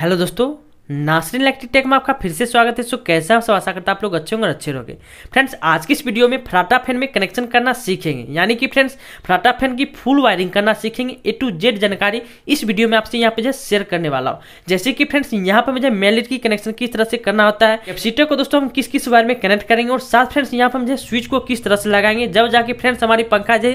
Hello दोस्तों Nasreen electric take में आपका फिर से स्वागत है सो कैसे आप सब आशा करता आप लोग अच्छे होंगे अच्छे रहोगे फ्रेंड्स आज की इस वीडियो में फ्राटा फैन में कनेक्शन करना सीखेंगे यानी कि फ्रेंड्स फ्राटा फैन की फुल वायरिंग करना सीखेंगे ए टू जेड जानकारी इस वीडियो में आपसे यहाँ पे शेयर करने वाला हूँ जैसे कि फ्रेंड्स यहाँ पर मुझे मेलेट की कनेक्शन किस तरह से करना होता है सीटर को दोस्तों हम किस किस वायर में कनेक्ट करेंगे और साथ फ्रेंड्स यहाँ पर मुझे स्विच को किस तरह से लगाएंगे जब जाके फ्रेंड्स हमारी पंखा जो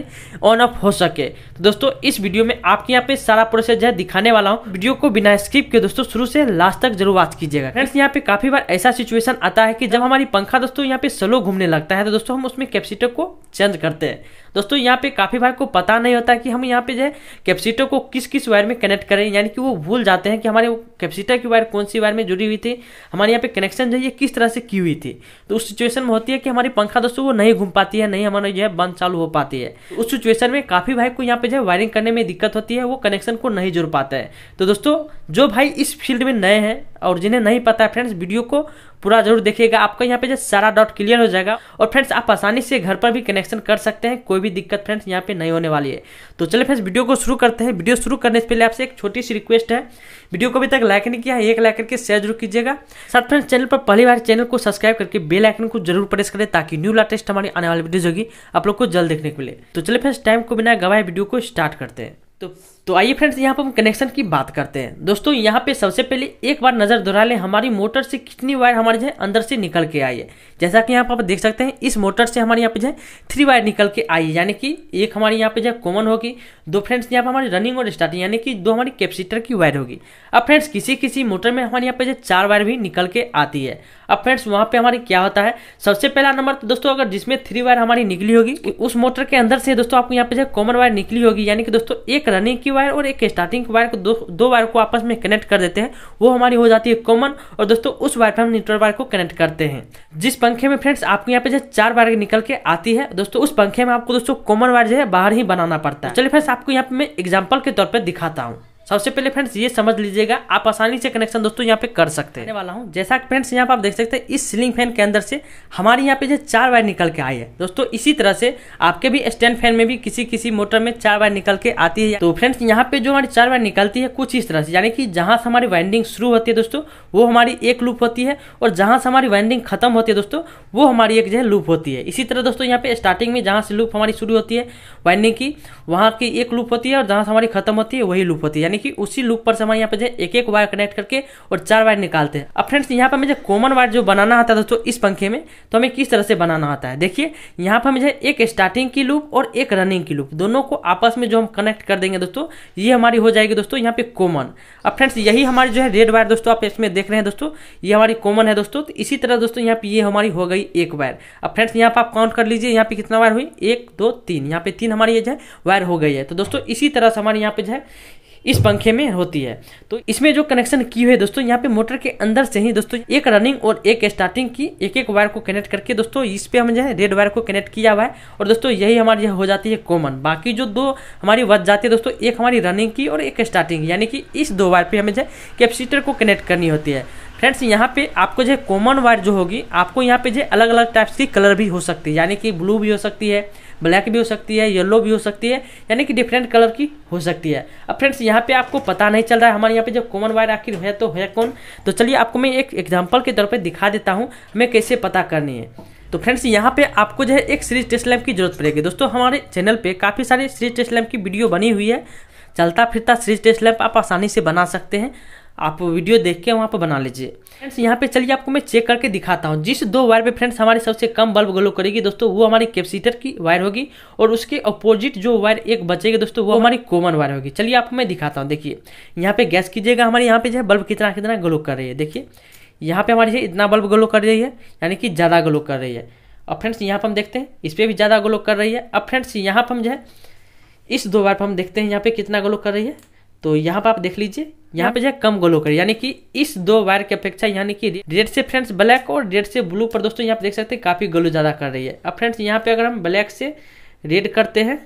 ऑन ऑफ हो सके तो दोस्तों इस वीडियो में आपके यहाँ पे सारा प्रोसेस जो है दिखाने वाला हूँ वीडियो को बिना स्किप के दोस्तों शुरू से लास्ट तक जरूर वॉच कीजिएगा फ्रेंड्स यहाँ पे काफी बार ऐसा सिचुएशन आता है कि जब हमारी पंखा दोस्तों यहाँ पे स्लो घूमने लगता है तो दोस्तों हम उसमें कैपेसिटर को चेंज करते हैं दोस्तों यहाँ पे काफ़ी भाई को पता नहीं होता कि हम यहाँ पे जो है कैपेसिटर को किस किस वायर में कनेक्ट करें यानी कि वो भूल जाते हैं कि हमारे कैपेसिटर की वायर कौन सी वायर में जुड़ी हुई थी हमारे यहाँ पे कनेक्शन जो है किस तरह से की हुई थी तो उस सिचुएशन में होती है कि हमारी पंखा दोस्तों वो नहीं घूम पाती है नहीं हमारा जो है बंद चालू हो पाती है उस सिचुएशन में काफ़ी भाई को यहाँ पे जो है वायरिंग करने में दिक्कत होती है वो कनेक्शन को नहीं जुड़ पाता है तो दोस्तों जो भाई इस फील्ड में नए हैं और जिन्हें नहीं पता है फ्रेंड्स वीडियो को पूरा जरूर देखिएगा आपका यहाँ पे जो सारा डॉट क्लियर हो जाएगा और फ्रेंड्स आप आसानी से घर पर भी कनेक्शन कर सकते हैं कोई भी दिक्कत फ्रेंड्स यहाँ पे नहीं होने वाली है तो चलिए फ्रेंड्स वीडियो को शुरू करते हैं वीडियो शुरू करने से पहले आपसे एक छोटी सी रिक्वेस्ट है वीडियो को अभी तक लाइक नहीं किया है एक लाइक करके शेयर जरूर कीजिएगा साथ फ्रेंड्स चैनल पर पहली बार चैनल को सब्सक्राइब करके बेल आइकन को जरूर प्रेस करें ताकि न्यू लेटेस्ट हमारी आने वाली वीडियो होगी आप लोग को जल्द देखने को मिले तो चले फ्रेंड्स टाइम को बिना गवाए वीडियो को स्टार्ट करते हैं तो तो आइए फ्रेंड्स यहाँ पर हम कनेक्शन की बात करते हैं दोस्तों यहाँ पे सबसे पहले एक बार नज़र दोहरा लें हमारी मोटर से कितनी वायर हमारे जो है अंदर से निकल के आई है जैसा कि यहाँ पर आप देख सकते हैं इस मोटर से हमारे यहाँ पे जो है थ्री वायर निकल के आई है यानी कि एक हमारे यहाँ पे जो है कॉमन होगी दो फ्रेंड्स यहाँ पर हमारी रनिंग और स्टार्टिंग यानी कि दो हमारी कैपेसिटर की वायर होगी अब फ्रेंड्स किसी किसी मोटर में हमारे यहाँ पे जो चार वायर भी निकल के आती है अब फ्रेंड्स वहाँ पे हमारी क्या होता है सबसे पहला नंबर तो दोस्तों अगर जिसमें थ्री वायर हमारी निकली होगी उस मोटर के अंदर से दोस्तों आपको यहाँ पे जो कॉमन वायर निकली होगी यानी कि दोस्तों एक रनिंग की वायर और एक स्टार्टिंग वायर को दो दो वायर को आपस में कनेक्ट कर देते हैं वो हमारी हो जाती है कॉमन और दोस्तों उस वायर पर हम न्यूट्रल वायर को कनेक्ट करते हैं जिस पंखे में फ्रेंड्स आपके यहाँ पे जो चार वायर निकल के आती है दोस्तों उस पंखे में आपको दोस्तों कॉमन वायर जो है बाहर ही बनाना पड़ता है चलिए फ्रेंड्स आपको यहाँ पे मैं एग्जाम्पल के तौर पर दिखाता हूँ सबसे पहले फ्रेंड्स ये समझ लीजिएगा आप आसानी से कनेक्शन दोस्तों यहाँ पे कर सकते हैं वाला हूँ जैसा कि फ्रेंड्स यहाँ पे आप देख सकते हैं इस सीलिंग फैन के अंदर से हमारे यहाँ पे जो चार वायर निकल के आई है दोस्तों इसी तरह से आपके भी स्टैंड फैन में भी किसी किसी मोटर में चार वायर निकल के आती है तो फ्रेंड्स यहाँ पे जो हमारी चार वायर निकलती है कुछ इस तरह से यानी कि जहाँ से हमारी वाइंडिंग शुरू होती है दोस्तों वो हमारी एक लूप होती है और जहाँ से हमारी वाइंडिंग खत्म होती है दोस्तों वो हमारी एक जो है लूप होती है इसी तरह दोस्तों यहाँ पे स्टार्टिंग में जहाँ से लूप हमारी शुरू होती है वाइंडिंग की वहाँ की एक लूप होती है और जहाँ से हमारी खत्म होती है वही लूप होती है यानी कि उसी लूप पर से हमारे यहाँ पे एक एक वायर कनेक्ट करके और चार वायर निकालते हैं अब फ्रेंड्स यहाँ पर मुझे कॉमन वायर जो बनाना आता है दोस्तों इस पंखे में तो हमें किस तरह से बनाना आता है देखिए यहाँ पर मुझे एक स्टार्टिंग की लूप और एक रनिंग की लूप दोनों को आपस में जो हम कनेक्ट कर देंगे दोस्तों ये हमारी हो जाएगी दोस्तों यहाँ पे कॉमन अब फ्रेंड्स यही हमारी जो है रेड वायर दोस्तों आप इसमें देख रहे हैं दोस्तों ये हमारी कॉमन है दोस्तों तो इसी तरह दोस्तों यहाँ पे ये हमारी हो गई एक वायर अब फ्रेंड्स यहाँ पर आप काउंट कर लीजिए यहाँ पे कितना वायर हुई एक दो तीन यहाँ पे तीन हमारी ये जो है वायर हो गई है तो दोस्तों इसी तरह से हमारे यहाँ पे जो है इस पंखे में होती है तो इसमें जो कनेक्शन की हुई है दोस्तों यहाँ पे मोटर के अंदर से ही दोस्तों एक रनिंग और एक स्टार्टिंग की एक एक वायर को कनेक्ट करके दोस्तों इस पे हम जो है रेड वायर को कनेक्ट किया हुआ है और दोस्तों यही हमारी हो जाती है कॉमन बाकी जो दो हमारी वज जाती है दोस्तों एक हमारी रनिंग की और एक स्टार्टिंग यानी कि इस दो वायर पर हमें जो है कैपसीटर को कनेक्ट करनी होती है फ्रेंड्स यहाँ पे आपको जो है कॉमन वायर जो होगी आपको यहाँ पे जो अलग अलग टाइप्स की कलर भी हो सकती है यानी कि ब्लू भी हो सकती है ब्लैक भी हो सकती है येलो भी हो सकती है यानी कि डिफरेंट कलर की हो सकती है अब फ्रेंड्स यहाँ पे आपको पता नहीं चल रहा है हमारे यहाँ पे जब कॉमन वायर आखिर है तो है कौन तो चलिए आपको मैं एक एग्जाम्पल के तौर पर दिखा देता हूँ हमें कैसे पता करनी है तो फ्रेंड्स यहाँ पे आपको जो है एक सीरीज टेस्ट लैम्प की जरूरत पड़ेगी दोस्तों हमारे चैनल पे काफ़ी सारे सीरीज टेस्ट लैम्प की वीडियो बनी हुई है चलता फिरता सीरीज टेस्ट लैम्प आप आसानी से बना सकते हैं आप वीडियो देख के वहाँ पर बना लीजिए फ्रेंड्स यहाँ पे चलिए आपको मैं चेक करके दिखाता हूँ जिस दो वायर पे फ्रेंड्स हमारी सबसे कम बल्ब ग्लो करेगी दोस्तों वो हमारी कैपेसिटर की वायर होगी और उसके अपोजिट जो वायर एक बचेगी दोस्तों वो हमारी कॉमन वायर होगी चलिए आपको मैं दिखाता हूँ देखिए यहाँ पे गैस कीजिएगा हमारे यहाँ पे जो है बल्ब कितना कितना ग्लो कर रही है देखिए यहाँ पे हमारी इतना बल्ब ग्लो कर रही है यानी कि ज़्यादा ग्लो कर रही है अब फ्रेंड्स यहाँ पर हम देखते हैं इस पर भी ज़्यादा ग्लो कर रही है अब फ्रेंड्स यहाँ पर हम जो है इस दो वायर पर हम देखते हैं यहाँ पे कितना ग्लो कर रही है तो यहाँ पर आप देख लीजिए यहाँ पे हाँ। जो है कम ग्लो कर यानी कि इस दो वायर की अपेक्षा यानी कि रेड से फ्रेंड्स ब्लैक और रेड से ब्लू पर दोस्तों यहाँ पे देख सकते हैं काफ़ी ग्लो ज़्यादा कर रही है अब फ्रेंड्स यहाँ पे अगर हम ब्लैक से रेड करते हैं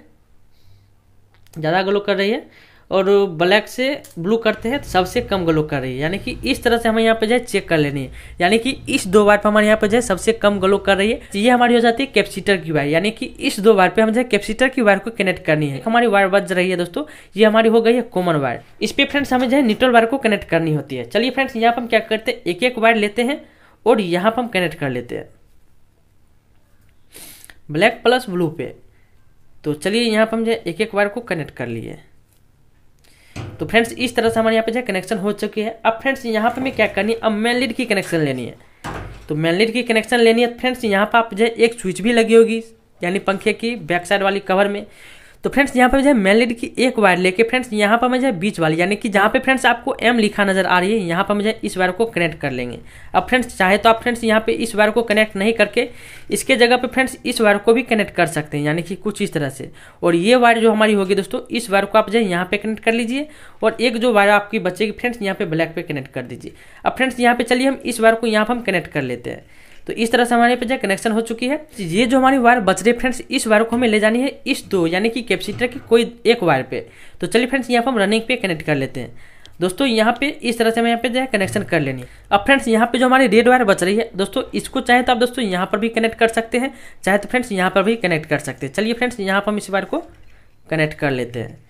ज़्यादा ग्लो कर रही है और ब्लैक से ब्लू करते हैं तो सबसे कम ग्लो कर रही है यानी कि इस तरह से हमें यहाँ पे जो है चेक कर लेनी है यानी कि इस दो बार पे हमारे यहाँ पे जो है सबसे कम ग्लो कर रही है तो ये हमारी हो जाती है कैप्सीटर की वायर यानी कि इस दो बार पे हम जो है कैप्सीटर की वायर को कनेक्ट करनी है हमारी वायर बच रही है दोस्तों ये हमारी हो गई है कॉमन वायर इस पर फ्रेंड्स हमें जो है न्यूट्रल वायर को कनेक्ट करनी होती है चलिए फ्रेंड्स यहाँ पर हम क्या करते हैं एक एक वायर लेते हैं और यहाँ पर हम कनेक्ट कर लेते हैं ब्लैक प्लस ब्लू पे तो चलिए यहाँ पर हम जो एक एक वायर को कनेक्ट कर लिए तो फ्रेंड्स इस तरह से हमारे यहाँ पे जो कनेक्शन हो चुकी है अब फ्रेंड्स यहाँ पे मैं क्या करनी है अब मेन लीड की कनेक्शन लेनी है तो मेन लीड की कनेक्शन लेनी है फ्रेंड्स यहाँ पर आप जो एक स्विच भी लगी होगी यानी पंखे की बैक साइड वाली कवर में तो फ्रेंड्स यहाँ पर जो है मेन लीड की एक वायर लेके फ्रेंड्स यहाँ पर मैं जो बीच वाली यानी कि जहाँ पे फ्रेंड्स आपको एम लिखा नजर आ रही है यहाँ पर मुझे इस वायर को कनेक्ट कर लेंगे अब फ्रेंड्स चाहे तो आप फ्रेंड्स यहाँ पे इस वायर को कनेक्ट नहीं करके इसके जगह पे फ्रेंड्स इस वायर को भी कनेक्ट कर सकते हैं यानी कि कुछ इस तरह से और ये वायर जो हमारी होगी दोस्तों इस वायर को आप जो है यहाँ पे कनेक्ट कर लीजिए और एक जो वायर आपकी बचेगी फ्रेंड्स यहाँ पे ब्लैक पर कनेक्ट कर दीजिए अब फ्रेंड्स यहाँ पे चलिए हम इस वायर को यहाँ पर हम कनेक्ट कर लेते हैं तो इस तरह से हमारे पे जो कनेक्शन हो चुकी है तो ये जो हमारी वायर बच रही है फ्रेंड्स इस वायर को हमें ले जानी है इस दो यानी कि कैपेसिटर की कोई एक वायर पे तो चलिए फ्रेंड्स यहाँ पर हम रनिंग पे कनेक्ट कर लेते हैं दोस्तों यहाँ पे इस तरह से हमें यहाँ पे जो है कनेक्शन कर लेनी है अब फ्रेंड्स यहाँ पे जो हमारी रेड वायर बच रही है दोस्तों इसको चाहे तो आप दोस्तों यहाँ पर भी कनेक्ट कर सकते हैं चाहे तो फ्रेंड्स यहाँ पर भी कनेक्ट कर सकते हैं चलिए फ्रेंड्स यहाँ पर हम इस वायर को कनेक्ट कर लेते हैं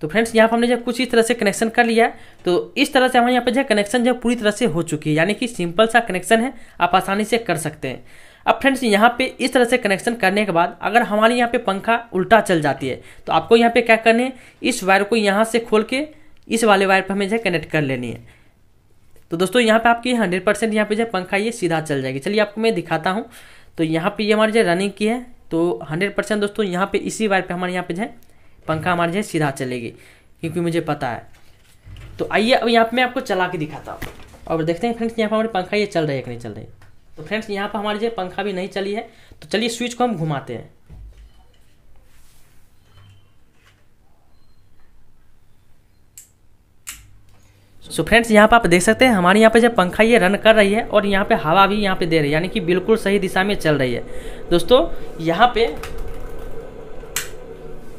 तो फ्रेंड्स यहाँ पर हमने जब कुछ इस तरह से कनेक्शन कर लिया तो इस तरह से हमारे यहाँ पर जो कनेक्शन जो पूरी तरह से हो चुकी है यानी कि सिंपल सा कनेक्शन है आप आसानी से कर सकते हैं अब फ्रेंड्स यहाँ पे इस तरह से कनेक्शन करने के बाद अगर हमारे यहाँ पे पंखा उल्टा चल जाती है तो आपको यहाँ पे क्या करना है इस वायर को यहाँ से खोल के इस वाले वायर पर हमें जो कनेक्ट कर लेनी है तो दोस्तों यहाँ पे आपकी हंड्रेड परसेंट यहाँ पर जो पंखा ये सीधा चल जाएगी चलिए आपको मैं दिखाता हूँ तो यहाँ पर ये हमारी जो रनिंग की है तो हंड्रेड परसेंट दोस्तों यहाँ पर इसी वायर पर हमारे यहाँ पे जो है पंखा हमारे जाए सीधा चलेगी क्योंकि मुझे पता है तो आइए अब यहाँ पर मैं आपको चला के दिखाता हूँ और देखते हैं फ्रेंड्स यहाँ पर हमारी पंखा ये चल रही है कि नहीं चल रही तो फ्रेंड्स यहाँ पर हमारी जो पंखा भी नहीं चली है तो चलिए स्विच को हम घुमाते हैं सो so फ्रेंड्स यहाँ पर आप देख सकते हैं हमारे यहाँ पे जब पंखा ये रन कर रही है और यहाँ पे हवा भी यहाँ पे दे रही है यानी कि बिल्कुल सही दिशा में चल रही है दोस्तों यहाँ पे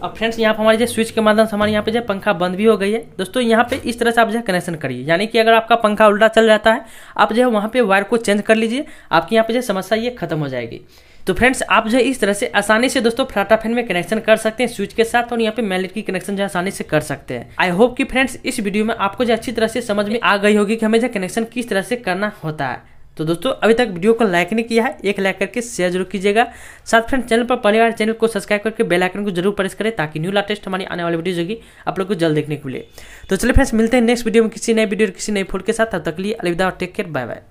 अब फ्रेंड्स यहाँ पर हमारे जो स्विच के माध्यम से हमारे यहाँ पे जो पंखा बंद भी हो गई है दोस्तों यहाँ पे इस तरह से आप जो कनेक्शन करिए यानी कि अगर आपका पंखा उल्टा चल जाता है आप जो है वहाँ पे वायर को चेंज कर लीजिए आपकी यहाँ पे जो समस्या ये खत्म हो जाएगी तो फ्रेंड्स आप जो है इस तरह से आसानी से दोस्तों फ्राटा फैन में कनेक्शन कर सकते हैं स्विच के साथ और यहाँ पे मैलेट की कनेक्शन जो आसानी से कर सकते हैं आई होप कि फ्रेंड्स इस वीडियो में आपको जो अच्छी तरह से समझ में आ गई होगी कि हमें जो कनेक्शन किस तरह से करना होता है तो दोस्तों अभी तक वीडियो को लाइक नहीं किया है एक लाइक करके शेयर जरूर कीजिएगा साथ फ्रेंड चैनल पर पहली बार चैनल को सब्सक्राइब करके बेल आइकन को जरूर प्रेस करें ताकि न्यू लेटेस्ट हमारी आने वाली वीडियो होगी आप लोग को जल्द देखने को मिले तो चलिए फ्रेंड्स मिलते हैं नेक्स्ट वीडियो में किसी नए वीडियो किसी नए फूड के साथ तब तक लिए अलविदा और टेक केयर बाय बाय